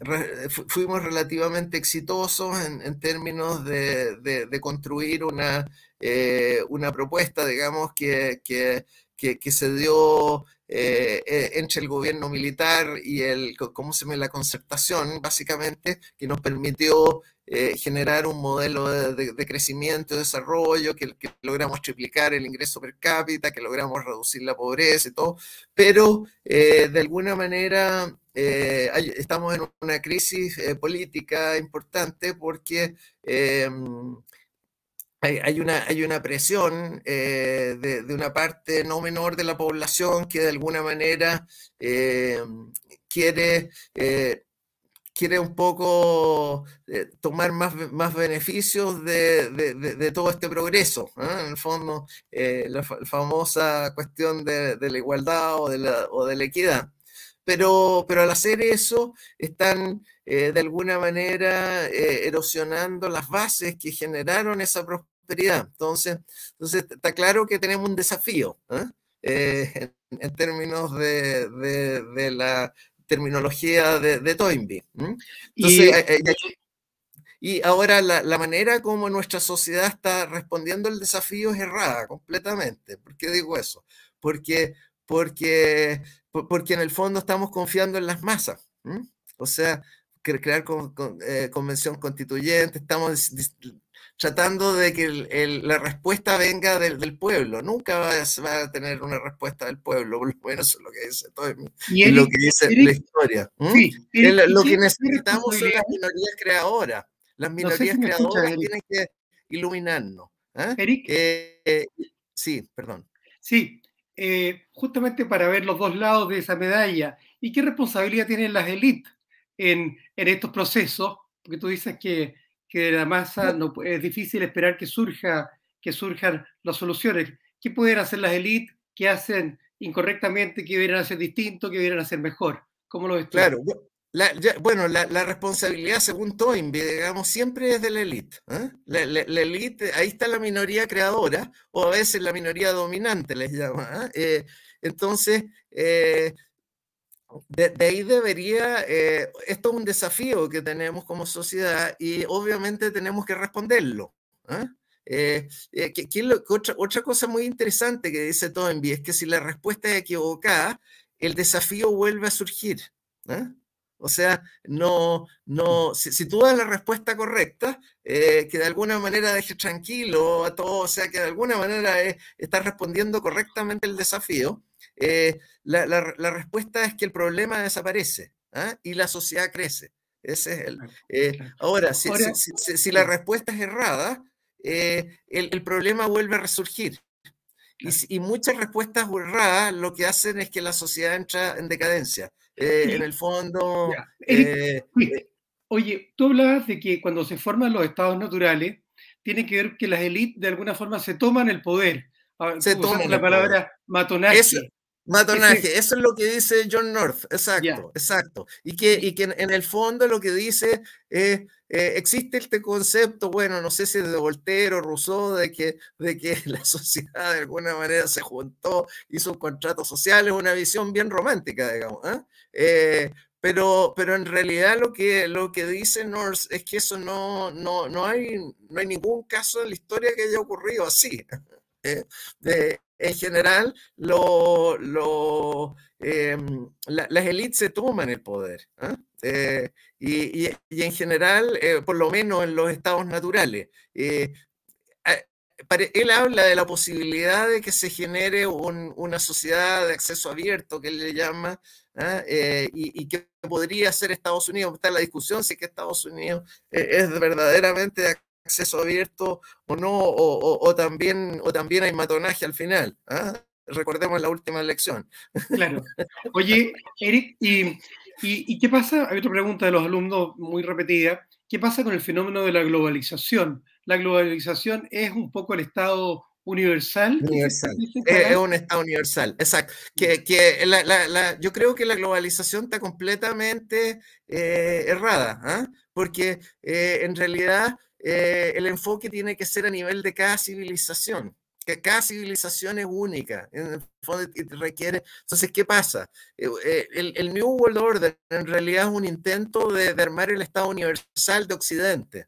fuimos relativamente exitosos en, términos de, construir una, eh, una propuesta, digamos, que, se dio eh, e, entre el gobierno militar y el, ¿cómo se llama?, la concertación, básicamente, que nos permitió eh, generar un modelo de, crecimiento y desarrollo, que, logramos triplicar el ingreso per cápita, que logramos reducir la pobreza y todo, pero de alguna manera eh, estamos en una crisis eh, política importante porque em, hay, una, hay una presión eh, de, de, una parte no menor de la población que de alguna manera em, quiere eh, quiere un poco tomar más, más beneficios de, todo este progreso. En el fondo, la, famosa cuestión de, la igualdad o de la, o la equidad pero, pero al hacer eso están eh, de alguna manera eh, erosionando las bases que generaron esa prosperidad. Entonces, entonces está claro que tenemos un desafío ¿eh? En, términos de, de, la terminología de, de Toynbee. y... ahora la, la, manera como nuestra sociedad está respondiendo al desafío es errada completamente. ¿Por qué digo eso? Porque, porque, porque en el fondo estamos confiando en las masas. O sea, crear eh, convención constituyente, estamos tratando de que la respuesta venga del, pueblo. Nunca va a, tener una respuesta del pueblo, bueno eso es lo que dice todo el, ¿Y lo que dice la historia. lo que necesitamos son las minorías creadoras. Las minorías creadoras tienen que iluminarnos. ¿ah? Eh, ¿eh? sí, perdón. Sí, eh, justamente para ver los dos lados de esa medalla y qué responsabilidad tienen las élites en, en, estos procesos, porque tú dices que, de la masa no, es difícil esperar que, surja, que surjan las soluciones. ¿Qué pueden hacer las élites? ¿Qué hacen incorrectamente? ¿Qué deberían hacer distinto? ¿Qué a hacer mejor? ¿Cómo lo ves bueno, la, responsabilidad, según Toynbee, digamos, siempre es de la élite. ¿eh? La, élite, ahí está la minoría creadora, o a veces la minoría dominante les llama. ¿eh? Eh, entonces, de, ahí debería, esto es un desafío que tenemos como sociedad y obviamente tenemos que responderlo. otra, cosa muy interesante que dice Toynbee es que si la respuesta es equivocada, el desafío vuelve a surgir. ¿eh? O sea, no, no, si, tú das la respuesta correcta, eh, que de alguna manera deje tranquilo a todo, o sea, que de alguna manera eh, estás respondiendo correctamente el desafío, eh, la, respuesta es que el problema desaparece ¿ah? y la sociedad crece. Ese es el. ahora, si, la respuesta es errada, el, problema vuelve a resurgir. Y, muchas respuestas burradas lo que hacen es que la sociedad entra en decadencia. Eh, en el fondo... Eh, eh, oye, tú hablabas de que cuando se forman los estados naturales, tiene que ver que las élites de alguna forma se toman el poder. Ah, se toman la palabra matonaje. Eso, es lo que dice John North, exacto, exacto. Y que, y que en, en, el fondo lo que dice es, eh, existe este concepto, bueno, no sé si es de Voltaire o Rousseau, de que, de que la sociedad de alguna manera se juntó, hizo un contrato social, una visión bien romántica, digamos. ¿eh? Eh, pero, pero en realidad lo que, lo que dice Norse es que eso no, no, hay, no hay ningún caso en la historia que haya ocurrido así. en general em, las élites se toman el poder. ¿ah? Eh, y, en general, eh, por lo menos en los estados naturales. Eh, él habla de la posibilidad de que se genere una sociedad de acceso abierto, que él le llama, ¿ah? y, que podría ser Estados Unidos. Está la discusión si es que Estados Unidos es verdaderamente acceso abierto o no, o, también, o también hay matonaje al final. ¿ah? Recordemos la última lección. Claro. Oye, Eric, ¿y, qué pasa? Hay otra pregunta de los alumnos muy repetida. ¿Qué pasa con el fenómeno de la globalización? La globalización es un poco el estado universal. Es, un estado universal, exacto. Que, la, yo creo que la globalización está completamente eh, errada, ¿ah? porque eh, en realidad eh, el enfoque tiene que ser a nivel de cada civilización que cada civilización es única, requiere... Entonces, ¿qué pasa? Eh, eh, el, New World Order en realidad es un intento de, armar el Estado Universal de Occidente,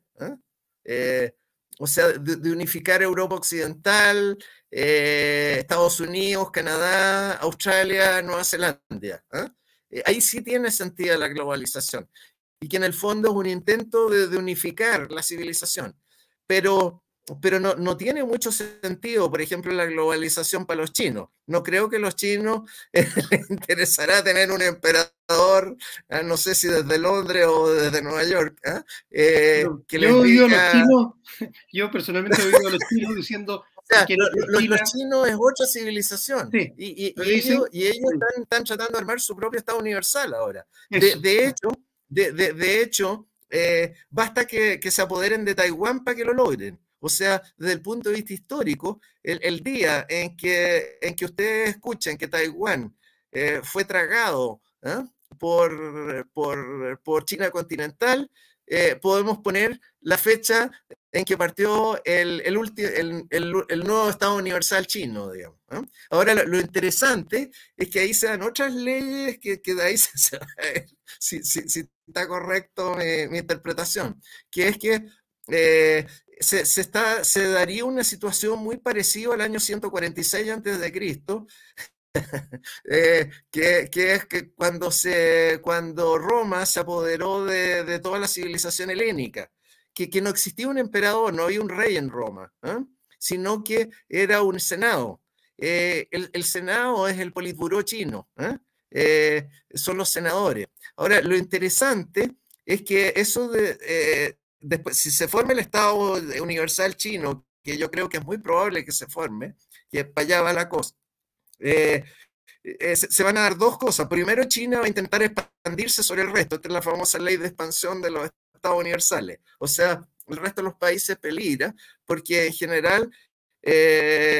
o sea, de, unificar Europa Occidental, Estados Unidos, Canadá, Australia, Nueva Zelanda. Ahí sí tiene sentido la globalización y que en el fondo es un intento de, unificar la civilización. Pero, pero no, no, tiene mucho sentido, por ejemplo, la globalización para los chinos. No creo que a los chinos eh, les interesará tener un emperador, ah, no sé si desde Londres o desde Nueva York, ah, eh, que yo, personalmente a los chinos, yo personalmente a los chinos diciendo... que los chinos es otra civilización y, y, ellos, están, tratando de armar su propio Estado universal ahora. De, de hecho, de, de, hecho, eh, basta que, se apoderen de Taiwán para que lo logren. O sea, desde el punto de vista histórico, el, día en que, en que ustedes escuchen que Taiwán eh, fue tragado ¿ah? por, por, por, China continental, eh, podemos poner la fecha en que partió el, el, el, el, nuevo Estado Universal chino, digamos. ¿ah? Ahora, lo, interesante es que ahí se dan otras leyes que, que de ahí se, si, está correcto eh, mi interpretación, que es que eh, se, daría una situación muy parecida al año 146 a.C., de eh, que, que, es que cuando, Roma se apoderó de, toda la civilización helénica, que, no existía un emperador, no había un rey en Roma, ¿ah? sino que era un senado. el, el, senado es el politburó chino, ¿ah? Eh, son los senadores. Ahora, lo interesante es que eso de, eh, después, si se forma el Estado Universal chino, que yo creo que es muy probable que se forme, que para allá va la cosa, eh, se van a dar dos cosas. Primero, China va a intentar expandirse sobre el resto. Esta es la famosa ley de expansión de los Estados universales. O sea, el resto de los países peligra porque en general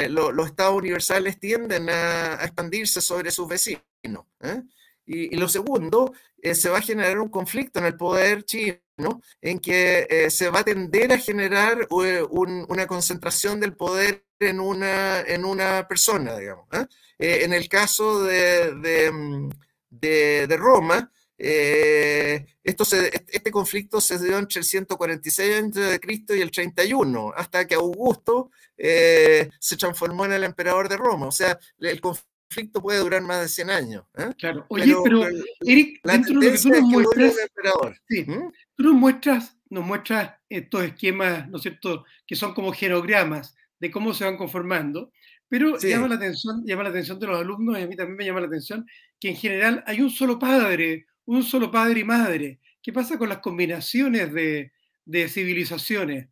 los estados universales tienden a, expandirse sobre sus vecinos. ¿eh? Y, lo segundo, eh, se va a generar un conflicto en el poder chino, en que eh, se va a tender a generar una concentración del poder en una, en una persona, digamos. en el caso de, mm, Roma, esto este conflicto se dio entre el 146 a.C. y el 31, hasta que Augusto se transformó en el emperador de Roma. O sea, el conflicto puede durar más de 100 años. ¿eh? Claro. Oye, pero, Eric, la de tú nos muestras, tú nos muestras, estos esquemas, ¿no es cierto?, que son como genogramas de cómo se van conformando, pero llama, la atención, llama la atención de los alumnos y a mí también me llama la atención que en general hay un solo padre, un solo padre y madre. ¿Qué pasa con las combinaciones de, civilizaciones?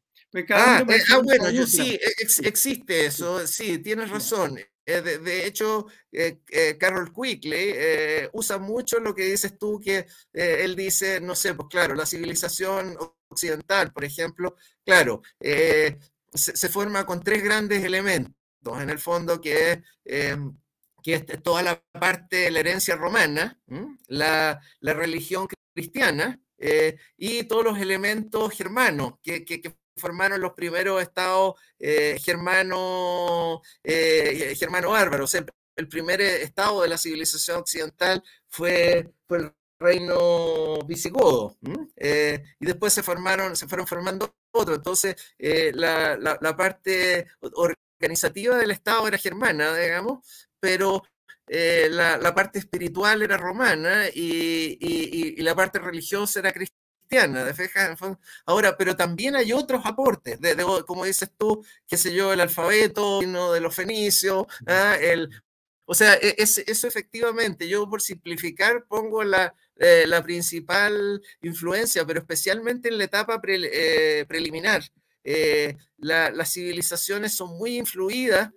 ah, eh, ah bueno, yo sí, existe eso, sí, tienes razón. Eh, de, hecho, eh, eh, Carol Quigley usa mucho lo que dices tú, que él dice, no sé, pues claro, la civilización occidental, por ejemplo, claro, se, forma con tres grandes elementos, en el fondo, que es que toda la parte de la herencia romana, la, religión cristiana y todos los elementos germanos que, que, que formaron los primeros estados eh, germano, eh, germano bárbaro el primer eh, estado de la civilización occidental fue, fue el reino visigodo. Eh, y después se formaron, se fueron formando otros. Entonces, la, la, parte organizativa del Estado era germana, digamos, pero la, parte espiritual era romana y la parte religiosa era cristiana cristiana. Ahora, pero también hay otros aportes, de, como dices tú, qué sé yo, el alfabeto de los fenicios, ah, el, o sea, e, es, eso efectivamente, yo por simplificar pongo la, eh, principal influencia, pero especialmente en la etapa eh, preliminar. Eh, las civilizaciones son muy influidas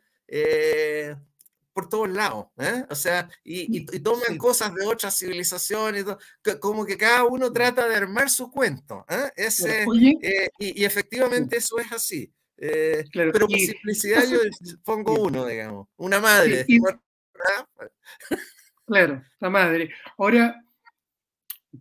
por todos lados, ¿eh? o sea, y, toman cosas de otras civilizaciones, como que cada uno trata de armar su cuento, ¿eh? eh, y, efectivamente eso es así. pero por simplicidad yo pongo uno, digamos, una madre. ¿Ah? Claro, la madre. Ahora,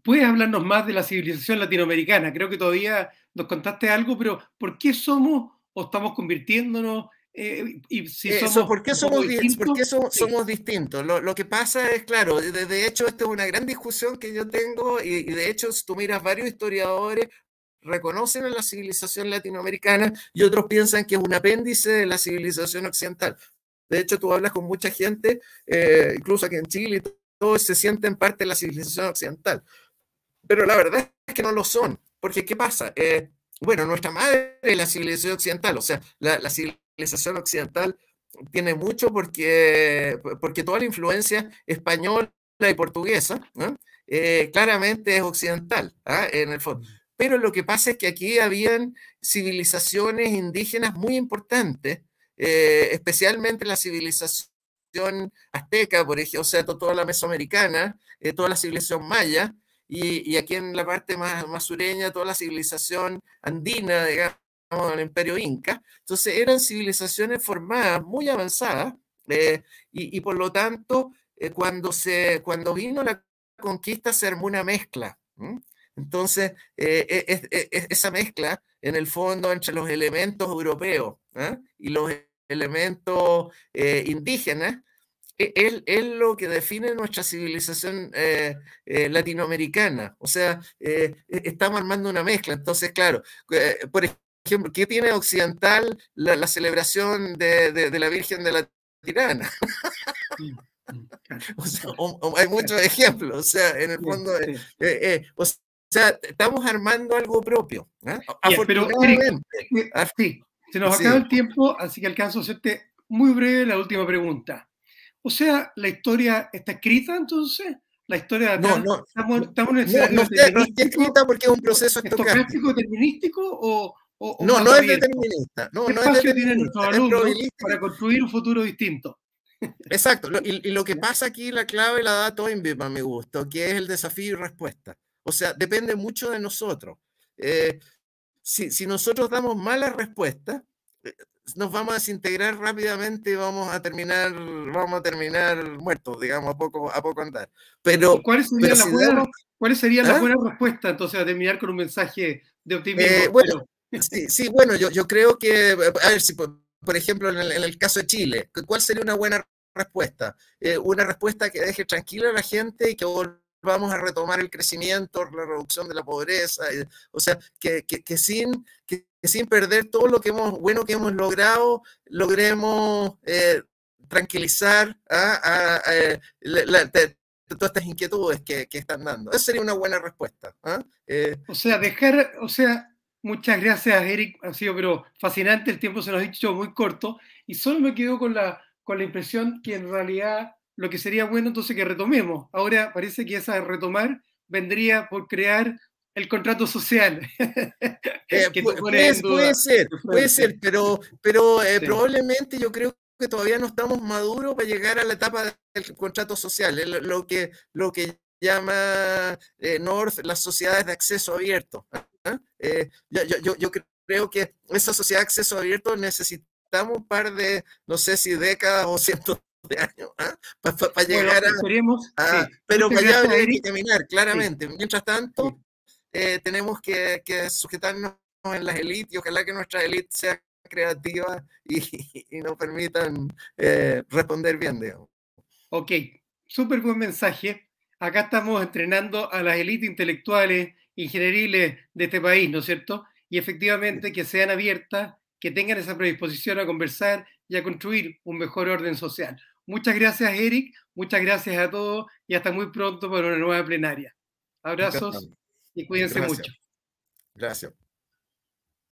¿puedes hablarnos más de la civilización latinoamericana? Creo que todavía nos contaste algo, pero ¿por qué somos o estamos convirtiéndonos eh, y si Eso, eh, ¿Por qué somos, distintos? ¿por qué somos distintos? Lo, que pasa es, claro, de, hecho, esta es una gran discusión que yo tengo y, de hecho, si tú miras varios historiadores, reconocen a la civilización latinoamericana y otros piensan que es un apéndice de la civilización occidental. De hecho, tú hablas con mucha gente, eh, incluso aquí en Chile, y todos se sienten parte de la civilización occidental. Pero la verdad es que no lo son, porque ¿qué pasa? bueno, nuestra madre es la civilización occidental, o sea, la, la civilización civilización occidental tiene mucho porque, porque toda la influencia española y portuguesa eh, claramente es occidental ¿ah? en el fondo. Pero lo que pasa es que aquí habían civilizaciones indígenas muy importantes, eh, especialmente la civilización azteca, por ejemplo, o sea, toda la mesoamericana, eh, toda la civilización maya, y, y, aquí en la parte más, más sureña, toda la civilización andina, digamos, el imperio inca. Entonces eran civilizaciones formadas muy avanzadas eh, y, por lo tanto eh, cuando, se, cuando vino la conquista se armó una mezcla. Entonces eh, e, e, e, esa mezcla en el fondo entre los elementos europeos ¿ah? y los elementos indígenas es, es, lo que define nuestra civilización latinoamericana. O sea, estamos armando una mezcla. Entonces, claro, por ejemplo ejemplo, ¿qué tiene occidental la, celebración de, de, la Virgen de la Tirana? hay muchos ejemplos, o sea, en el fondo, eh, eh, eh, o sea, estamos armando algo propio. ¿ah? Pero, ah, se nos acaba el tiempo, así que alcanzo a hacerte muy breve la última pregunta. O sea, ¿la historia está escrita entonces? la historia no, no, no, está, escrita porque es un proceso estocástico. ¿Estocástico determinístico o, no, no es determinista. No, ¿Qué no espacio es determinista, tienen para construir un futuro distinto? Exacto. Y, lo que pasa aquí, la clave la da Toynbee, a mi gusto, que es el desafío y respuesta. O sea, depende mucho de nosotros. Eh, si, si, nosotros damos malas respuestas, eh, nos vamos a desintegrar rápidamente y vamos a terminar, vamos a terminar muertos, digamos, a poco, a poco andar. Pero, ¿Cuáles ¿cuál sería la buena respuestas entonces a terminar con un mensaje de optimismo? Eh, bueno, Sí, bueno, yo, creo que, eh, a ver, si por, ejemplo en el, caso de Chile, ¿cuál sería una buena respuesta? Eh, una respuesta que deje tranquila a la gente y que volvamos a retomar el crecimiento, la reducción de la pobreza, eh, o sea, que, sin, que, sin perder todo lo que hemos, bueno que hemos logrado, logremos tranquilizar a, todas estas inquietudes que, están dando. Esa sería una buena respuesta. ¿ah? o sea, dejar, o sea, Muchas gracias, Eric. Ha sido pero fascinante, el tiempo se nos ha dicho muy corto y solo me quedo con la, con la impresión que en realidad lo que sería bueno entonces que retomemos. Ahora parece que esa retomar vendría por crear el contrato social. Eh, puede, ser, puede ser, pero, pero eh, probablemente yo creo que todavía no estamos maduros para llegar a la etapa del contrato social. Lo que, lo que llama eh, North las sociedades de acceso abierto. ¿ah? Eh, yo, creo que esa sociedad de acceso abierto necesitamos un par de, no sé si décadas o cientos de años ¿ah? para llegar a... Pero para llegar a terminar claramente. Mientras tanto, eh, tenemos que, sujetarnos en las élites y ojalá que nuestra élite sea creativa y, nos permitan responder bien, Ok, súper buen mensaje acá estamos entrenando a las élites intelectuales, ingenieriles de este país, ¿no es cierto? Y efectivamente que sean abiertas, que tengan esa predisposición a conversar y a construir un mejor orden social. Muchas gracias, Eric. Muchas gracias a todos y hasta muy pronto para una nueva plenaria. Abrazos y cuídense mucho. Gracias.